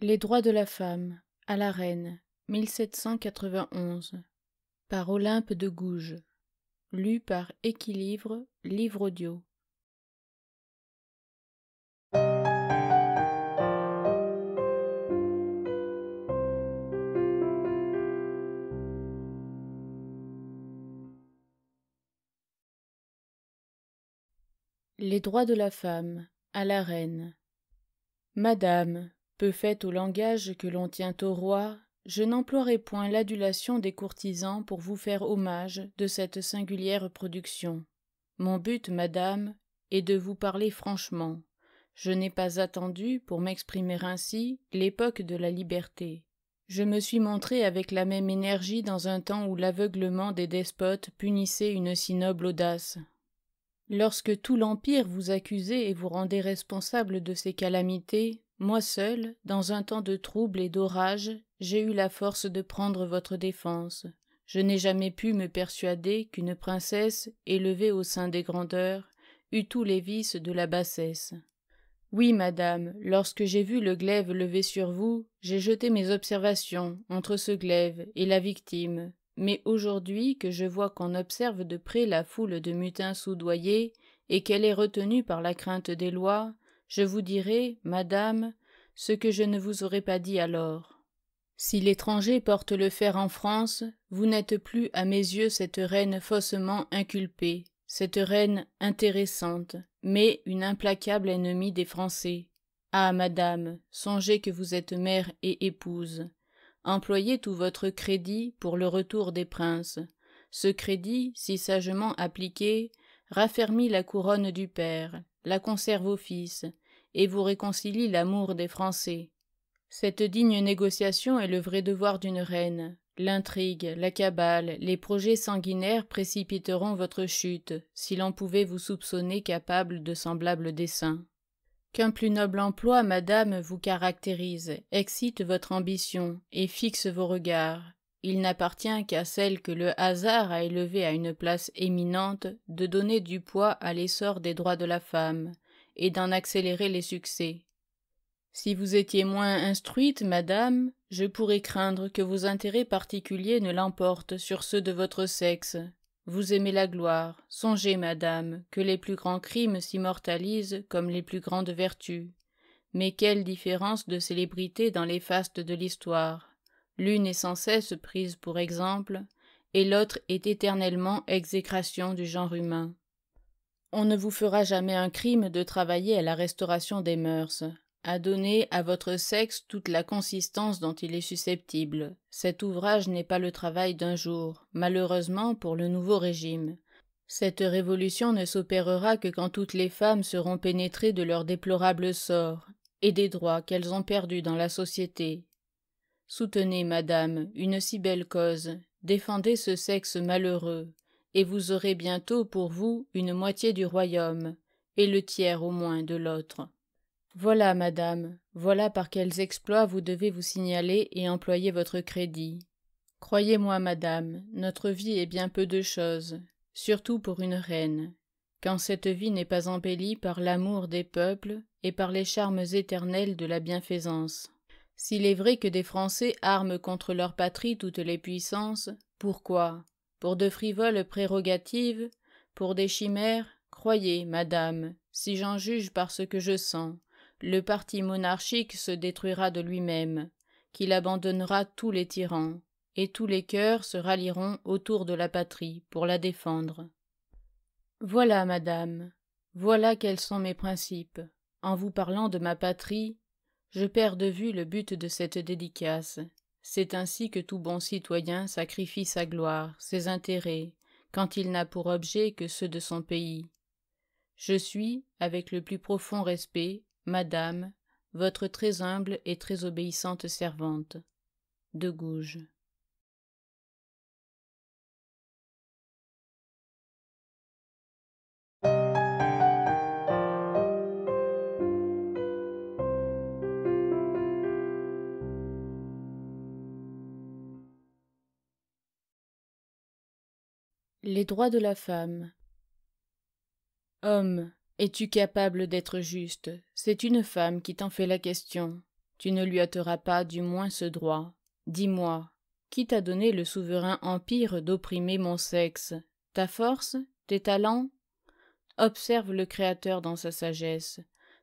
Les droits de la femme à la reine 1791 par Olympe de Gouges lu par Équilibre livre audio Les droits de la femme à la reine Madame peu faite au langage que l'on tient au roi, je n'emploierai point l'adulation des courtisans pour vous faire hommage de cette singulière production. Mon but, madame, est de vous parler franchement. Je n'ai pas attendu, pour m'exprimer ainsi, l'époque de la liberté. Je me suis montré avec la même énergie dans un temps où l'aveuglement des despotes punissait une si noble audace. Lorsque tout l'Empire vous accusait et vous rendait responsable de ces calamités, moi seul, dans un temps de trouble et d'orage, j'ai eu la force de prendre votre défense. Je n'ai jamais pu me persuader qu'une princesse, élevée au sein des grandeurs, eût tous les vices de la bassesse. Oui, madame, lorsque j'ai vu le glaive levé sur vous, j'ai jeté mes observations entre ce glaive et la victime. Mais aujourd'hui que je vois qu'on observe de près la foule de mutins soudoyés et qu'elle est retenue par la crainte des lois, je vous dirai, madame, ce que je ne vous aurais pas dit alors. Si l'étranger porte le fer en France, vous n'êtes plus à mes yeux cette reine faussement inculpée, cette reine intéressante, mais une implacable ennemie des Français. Ah, madame, songez que vous êtes mère et épouse. Employez tout votre crédit pour le retour des princes. Ce crédit, si sagement appliqué, raffermit la couronne du père, la conserve au Fils, et vous réconcilie l'amour des Français. Cette digne négociation est le vrai devoir d'une reine. L'intrigue, la cabale, les projets sanguinaires précipiteront votre chute, si l'on pouvait vous soupçonner capable de semblables desseins. Qu'un plus noble emploi, madame, vous caractérise, excite votre ambition, et fixe vos regards, il n'appartient qu'à celle que le hasard a élevée à une place éminente de donner du poids à l'essor des droits de la femme et d'en accélérer les succès. Si vous étiez moins instruite, madame, je pourrais craindre que vos intérêts particuliers ne l'emportent sur ceux de votre sexe. Vous aimez la gloire, songez, madame, que les plus grands crimes s'immortalisent comme les plus grandes vertus. Mais quelle différence de célébrité dans les fastes de l'histoire L'une est sans cesse prise pour exemple, et l'autre est éternellement exécration du genre humain. On ne vous fera jamais un crime de travailler à la restauration des mœurs, à donner à votre sexe toute la consistance dont il est susceptible. Cet ouvrage n'est pas le travail d'un jour, malheureusement pour le nouveau régime. Cette révolution ne s'opérera que quand toutes les femmes seront pénétrées de leur déplorable sort et des droits qu'elles ont perdus dans la société, Soutenez, madame, une si belle cause, défendez ce sexe malheureux, et vous aurez bientôt pour vous une moitié du royaume, et le tiers au moins de l'autre. Voilà, madame, voilà par quels exploits vous devez vous signaler et employer votre crédit. Croyez-moi, madame, notre vie est bien peu de choses, surtout pour une reine, quand cette vie n'est pas embellie par l'amour des peuples et par les charmes éternels de la bienfaisance. S'il est vrai que des Français arment contre leur patrie toutes les puissances, pourquoi Pour de frivoles prérogatives, pour des chimères, croyez, madame, si j'en juge par ce que je sens, le parti monarchique se détruira de lui-même, qu'il abandonnera tous les tyrans, et tous les cœurs se rallieront autour de la patrie pour la défendre. Voilà, madame, voilà quels sont mes principes. En vous parlant de ma patrie, je perds de vue le but de cette dédicace. C'est ainsi que tout bon citoyen sacrifie sa gloire, ses intérêts, quand il n'a pour objet que ceux de son pays. Je suis, avec le plus profond respect, Madame, votre très humble et très obéissante servante. De Gouges. Les droits de la femme. Homme, es-tu capable d'être juste C'est une femme qui t'en fait la question. Tu ne lui ôteras pas du moins ce droit. Dis-moi, qui t'a donné le souverain empire d'opprimer mon sexe Ta force Tes talents Observe le Créateur dans sa sagesse.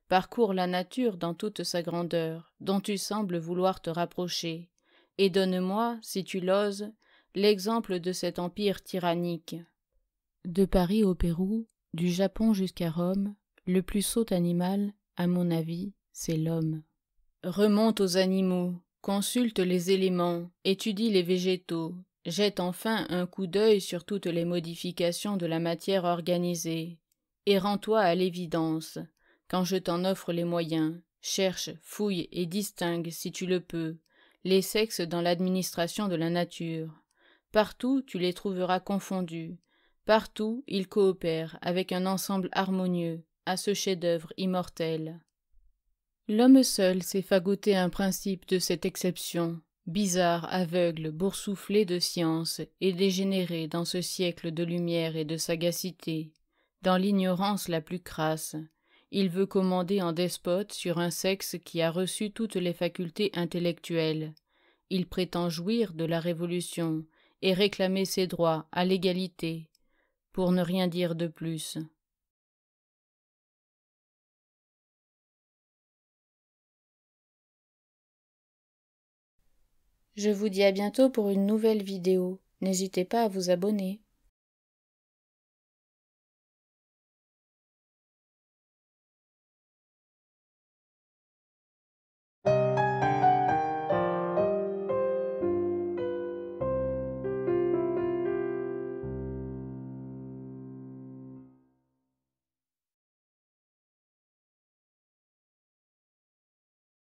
Parcours la nature dans toute sa grandeur, dont tu sembles vouloir te rapprocher. Et donne-moi, si tu l'oses, l'exemple de cet empire tyrannique. De Paris au Pérou, du Japon jusqu'à Rome, le plus sot animal, à mon avis, c'est l'homme. Remonte aux animaux, consulte les éléments, étudie les végétaux, jette enfin un coup d'œil sur toutes les modifications de la matière organisée, et rends-toi à l'évidence, quand je t'en offre les moyens, cherche, fouille et distingue, si tu le peux, les sexes dans l'administration de la nature. Partout tu les trouveras confondus, partout ils coopèrent avec un ensemble harmonieux à ce chef-d'œuvre immortel. L'homme seul s'est fagoté un principe de cette exception, bizarre, aveugle, boursouflé de science et dégénéré dans ce siècle de lumière et de sagacité, dans l'ignorance la plus crasse. Il veut commander en despote sur un sexe qui a reçu toutes les facultés intellectuelles. Il prétend jouir de la révolution, et réclamer ses droits à l'égalité, pour ne rien dire de plus. Je vous dis à bientôt pour une nouvelle vidéo. N'hésitez pas à vous abonner.